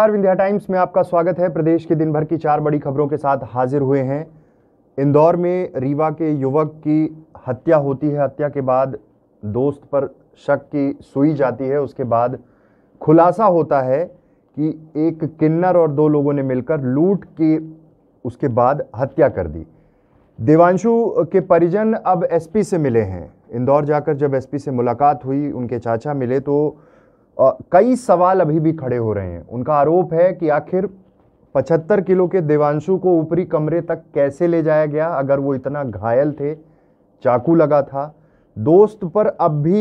चार टाइम्स में आपका स्वागत है प्रदेश के दिन भर की चार बड़ी खबरों के साथ हाजिर हुए हैं इंदौर में रीवा के युवक की हत्या होती है हत्या के बाद दोस्त पर शक की सुई जाती है उसके बाद खुलासा होता है कि एक किन्नर और दो लोगों ने मिलकर लूट की उसके बाद हत्या कर दी देवांशु के परिजन अब एसपी से मिले हैं इंदौर जाकर जब एसपी से मुलाकात हुई उनके चाचा मिले तो कई सवाल अभी भी खड़े हो रहे हैं उनका आरोप है कि आखिर 75 किलो के देवांशु को ऊपरी कमरे तक कैसे ले जाया गया अगर वो इतना घायल थे चाकू लगा था दोस्त पर अब भी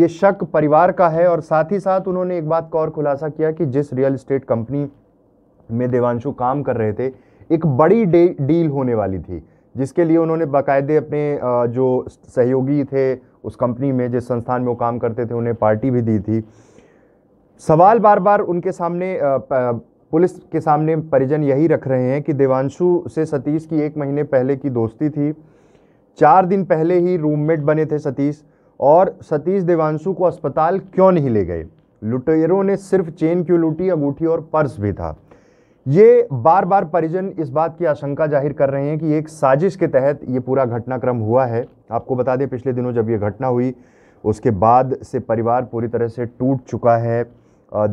ये शक परिवार का है और साथ ही साथ उन्होंने एक बात का और खुलासा किया कि जिस रियल इस्टेट कंपनी में देवांशु काम कर रहे थे एक बड़ी डील होने वाली थी जिसके लिए उन्होंने बाकायदे अपने जो सहयोगी थे उस कंपनी में जिस संस्थान में वो काम करते थे उन्हें पार्टी भी दी थी सवाल बार बार उनके सामने पुलिस के सामने परिजन यही रख रहे हैं कि देवांशु से सतीश की एक महीने पहले की दोस्ती थी चार दिन पहले ही रूममेट बने थे सतीश और सतीश देवांशु को अस्पताल क्यों नहीं ले गए लुटेरों ने सिर्फ चेन क्यों लूटी अंगूठी और पर्स भी था ये बार बार परिजन इस बात की आशंका जाहिर कर रहे हैं कि एक साजिश के तहत ये पूरा घटनाक्रम हुआ है आपको बता दें पिछले दिनों जब ये घटना हुई उसके बाद से परिवार पूरी तरह से टूट चुका है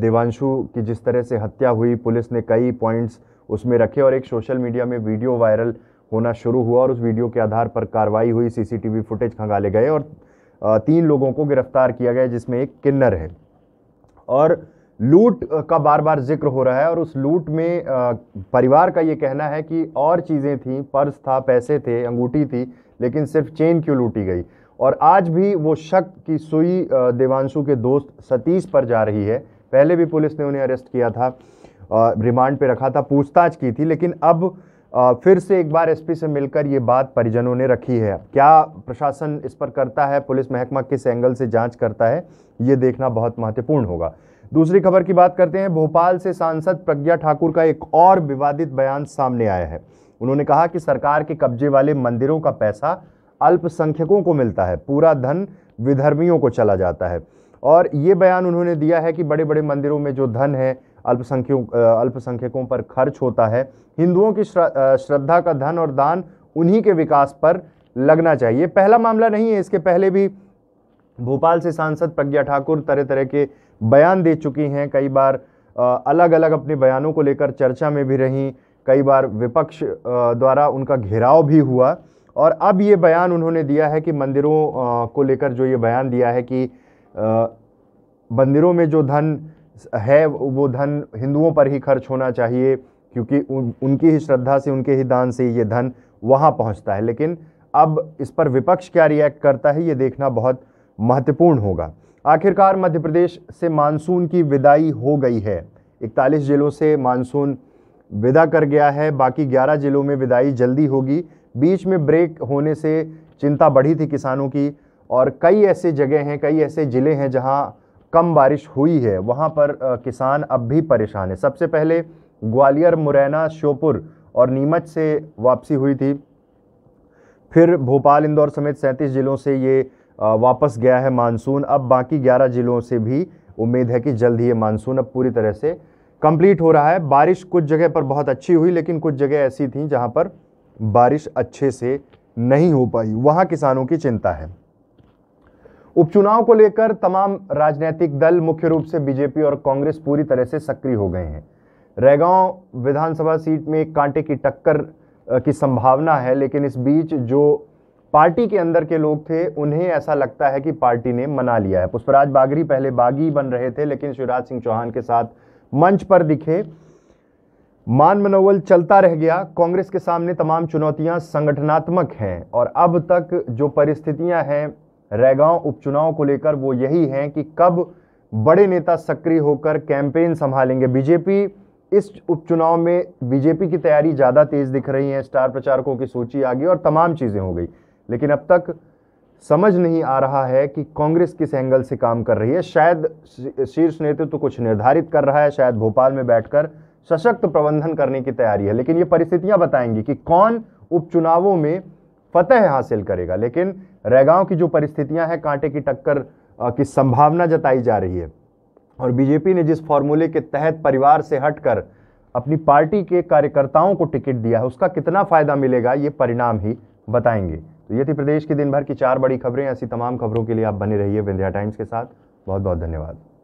देवांशु की जिस तरह से हत्या हुई पुलिस ने कई पॉइंट्स उसमें रखे और एक सोशल मीडिया में वीडियो वायरल होना शुरू हुआ और उस वीडियो के आधार पर कार्रवाई हुई सीसीटीवी फुटेज खंगाले गए और तीन लोगों को गिरफ्तार किया गया जिसमें एक किन्नर है और लूट का बार बार जिक्र हो रहा है और उस लूट में परिवार का ये कहना है कि और चीज़ें थीं पर्स था पैसे थे अंगूठी थी लेकिन सिर्फ चेन क्यों लूटी गई और आज भी वो शक की सुई देवांशु के दोस्त सतीश पर जा रही है पहले भी पुलिस ने उन्हें अरेस्ट किया था रिमांड पे रखा था पूछताछ की थी लेकिन अब फिर से एक बार एसपी से मिलकर ये बात परिजनों ने रखी है क्या प्रशासन इस पर करता है पुलिस महकमा किस एंगल से जांच करता है ये देखना बहुत महत्वपूर्ण होगा दूसरी खबर की बात करते हैं भोपाल से सांसद प्रज्ञा ठाकुर का एक और विवादित बयान सामने आया है उन्होंने कहा कि सरकार के कब्जे वाले मंदिरों का पैसा अल्पसंख्यकों को मिलता है पूरा धन विधर्मियों को चला जाता है और ये बयान उन्होंने दिया है कि बड़े बड़े मंदिरों में जो धन है अल्पसंख्यकों अल्पसंख्यकों पर खर्च होता है हिंदुओं की श्रद्धा का धन और दान उन्हीं के विकास पर लगना चाहिए पहला मामला नहीं है इसके पहले भी भोपाल से सांसद प्रज्ञा ठाकुर तरह तरह के बयान दे चुकी हैं कई बार अलग अलग अपने बयानों को लेकर चर्चा में भी रहीं कई बार विपक्ष द्वारा उनका घेराव भी हुआ और अब ये बयान उन्होंने दिया है कि मंदिरों को लेकर जो ये बयान दिया है कि मंदिरों में जो धन है वो धन हिंदुओं पर ही खर्च होना चाहिए क्योंकि उन, उनकी ही श्रद्धा से उनके ही दान से ये धन वहाँ पहुँचता है लेकिन अब इस पर विपक्ष क्या रिएक्ट करता है ये देखना बहुत महत्वपूर्ण होगा आखिरकार मध्य प्रदेश से मानसून की विदाई हो गई है इकतालीस जिलों से मानसून विदा कर गया है बाकी 11 जिलों में विदाई जल्दी होगी बीच में ब्रेक होने से चिंता बढ़ी थी किसानों की और कई ऐसे जगह हैं कई ऐसे ज़िले हैं जहां कम बारिश हुई है वहां पर किसान अब भी परेशान है सबसे पहले ग्वालियर मुरैना श्योपुर और नीमच से वापसी हुई थी फिर भोपाल इंदौर समेत सैंतीस ज़िलों से ये वापस गया है मानसून अब बाकी 11 जिलों से भी उम्मीद है कि जल्द ही ये मानसून अब पूरी तरह से कंप्लीट हो रहा है बारिश कुछ जगह पर बहुत अच्छी हुई लेकिन कुछ जगह ऐसी थी जहां पर बारिश अच्छे से नहीं हो पाई वहां किसानों की चिंता है उपचुनाव को लेकर तमाम राजनीतिक दल मुख्य रूप से बीजेपी और कांग्रेस पूरी तरह से सक्रिय हो गए हैं रैगांव विधानसभा सीट में कांटे की टक्कर की संभावना है लेकिन इस बीच जो पार्टी के अंदर के लोग थे उन्हें ऐसा लगता है कि पार्टी ने मना लिया है पुष्पराज बागरी पहले बागी बन रहे थे लेकिन शिवराज सिंह चौहान के साथ मंच पर दिखे मान मनोबल चलता रह गया कांग्रेस के सामने तमाम चुनौतियां संगठनात्मक हैं और अब तक जो परिस्थितियां हैं रैगांव उपचुनाव को लेकर वो यही हैं कि कब बड़े नेता सक्रिय होकर कैंपेन संभालेंगे बीजेपी इस उपचुनाव में बीजेपी की तैयारी ज़्यादा तेज़ दिख रही है स्टार प्रचारकों की सूची आ गई और तमाम चीज़ें हो गई लेकिन अब तक समझ नहीं आ रहा है कि कांग्रेस किस एंगल से काम कर रही है शायद शीर्ष नेतृत्व तो कुछ निर्धारित कर रहा है शायद भोपाल में बैठकर सशक्त प्रबंधन करने की तैयारी है लेकिन ये परिस्थितियां बताएंगी कि कौन उपचुनावों में फतह हासिल करेगा लेकिन रैगांव की जो परिस्थितियां हैं कांटे की टक्कर की संभावना जताई जा रही है और बीजेपी ने जिस फॉर्मूले के तहत परिवार से हटकर अपनी पार्टी के कार्यकर्ताओं को टिकट दिया है उसका कितना फायदा मिलेगा ये परिणाम ही बताएंगे तो ये थी प्रदेश की दिन भर की चार बड़ी खबरें ऐसी तमाम खबरों के लिए आप बने रहिए विंध्या टाइम्स के साथ बहुत बहुत धन्यवाद